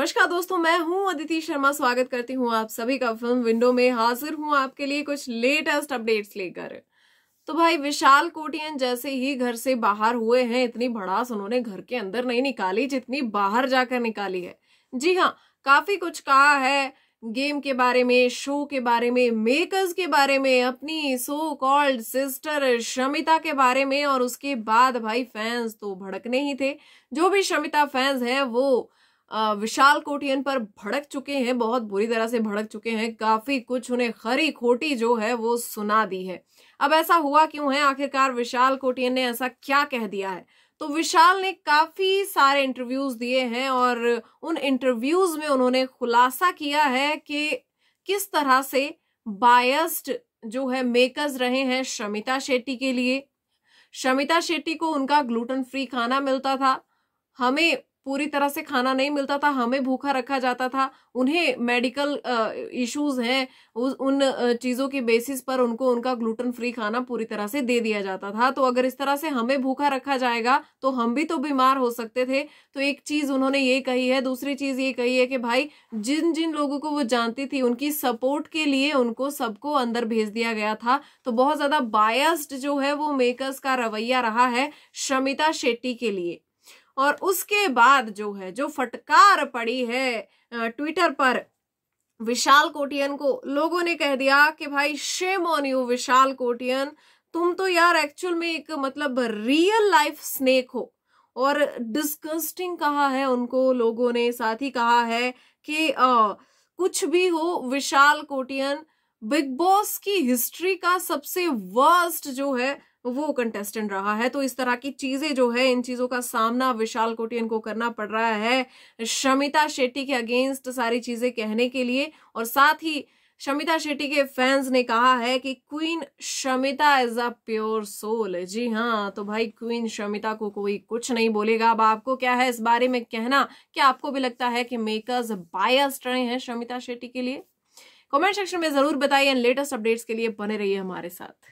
नमस्कार दोस्तों मैं हूं अदिति शर्मा स्वागत करती हूं आप सभी का फिल्म विंडो में हाजिर हूं आपके लिए कुछ लेटेस्ट अपडेट्स लेकर तो भाई विशाल कोटियन जैसे ही घर से बाहर हुए हैं इतनी भड़ास उन्होंने घर के अंदर नहीं निकाली जितनी बाहर जाकर निकाली है जी हाँ काफी कुछ कहा है गेम के बारे में शो के बारे में मेकर्स के बारे में अपनी सो कॉल्ड सिस्टर शमिता के बारे में और उसके बाद भाई फैंस तो भड़कने ही थे जो भी शमिता फैंस है वो विशाल कोटियन पर भड़क चुके हैं बहुत बुरी तरह से भड़क चुके हैं काफी कुछ उन्हें खरी खोटी जो है वो सुना दी है अब ऐसा हुआ क्यों है आखिरकार विशाल कोटियन ने ऐसा क्या कह दिया है तो विशाल ने काफी सारे इंटरव्यूज दिए हैं और उन इंटरव्यूज में उन्होंने खुलासा किया है कि किस तरह से बायस्ड जो है मेकर्स रहे हैं शमिता शेट्टी के लिए शमिता शेट्टी को उनका ग्लूटन फ्री खाना मिलता था हमें पूरी तरह से खाना नहीं मिलता था हमें भूखा रखा जाता था उन्हें मेडिकल इश्यूज हैं उन चीज़ों के बेसिस पर उनको उनका ग्लूटन फ्री खाना पूरी तरह से दे दिया जाता था तो अगर इस तरह से हमें भूखा रखा जाएगा तो हम भी तो बीमार हो सकते थे तो एक चीज़ उन्होंने ये कही है दूसरी चीज़ ये कही है कि भाई जिन जिन लोगों को वो जानती थी उनकी सपोर्ट के लिए उनको सबको अंदर भेज दिया गया था तो बहुत ज़्यादा बायस्ड जो है वो मेकर्स का रवैया रहा है शमिता शेट्टी के लिए और उसके बाद जो है जो फटकार पड़ी है ट्विटर पर विशाल कोटियन को लोगों ने कह दिया कि भाई shame on you Vishal Kotian तुम तो यार एक्चुअल में एक मतलब रियल लाइफ स्नेक हो और डिस्कस्टिंग कहा है उनको लोगों ने साथ ही कहा है कि आ, कुछ भी हो विशाल कोटियन बिग बॉस की हिस्ट्री का सबसे वर्स्ट जो है वो कंटेस्टेंट रहा है तो इस तरह की चीजें जो है इन चीजों का सामना विशाल कोटियन को करना पड़ रहा है शमिता शेट्टी के अगेंस्ट सारी चीजें कहने के लिए और साथ ही शमिता शेट्टी के फैंस ने कहा है कि queen Shamita is a pure soul जी हाँ तो भाई क्वीन शमिता को कोई कुछ नहीं बोलेगा अब आपको क्या है इस बारे में कहना क्या आपको भी लगता है कि मेकर्स बायस रहे हैं शमिता शेट्टी के लिए कमेंट सेक्शन में जरूर बताइए लेटेस्ट अपडेट्स के लिए बने रहिए हमारे साथ